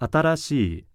新しい